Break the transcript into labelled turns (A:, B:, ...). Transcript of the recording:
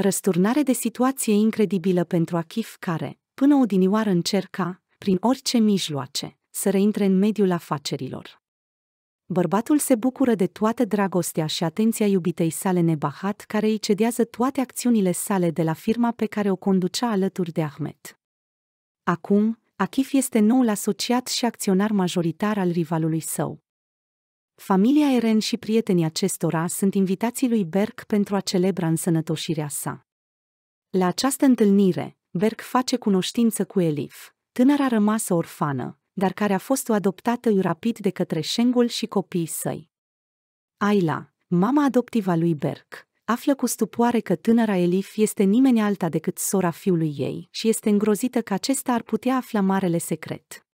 A: Răsturnare de situație incredibilă pentru Achif care, până odinioară încerca, prin orice mijloace, să reintre în mediul afacerilor. Bărbatul se bucură de toată dragostea și atenția iubitei sale nebahat care îi cedează toate acțiunile sale de la firma pe care o conducea alături de Ahmet. Acum, Achif este noul asociat și acționar majoritar al rivalului său, Familia Eren și prietenii acestora sunt invitații lui Berg pentru a celebra însănătoșirea sa. La această întâlnire, Berg face cunoștință cu Elif, tânăra rămasă orfană, dar care a fost adoptată rapid de către Shengul și copiii săi. Ayla, mama adoptivă a lui Berg, află cu stupoare că tânăra Elif este nimeni alta decât sora fiului ei și este îngrozită că acesta ar putea afla marele secret.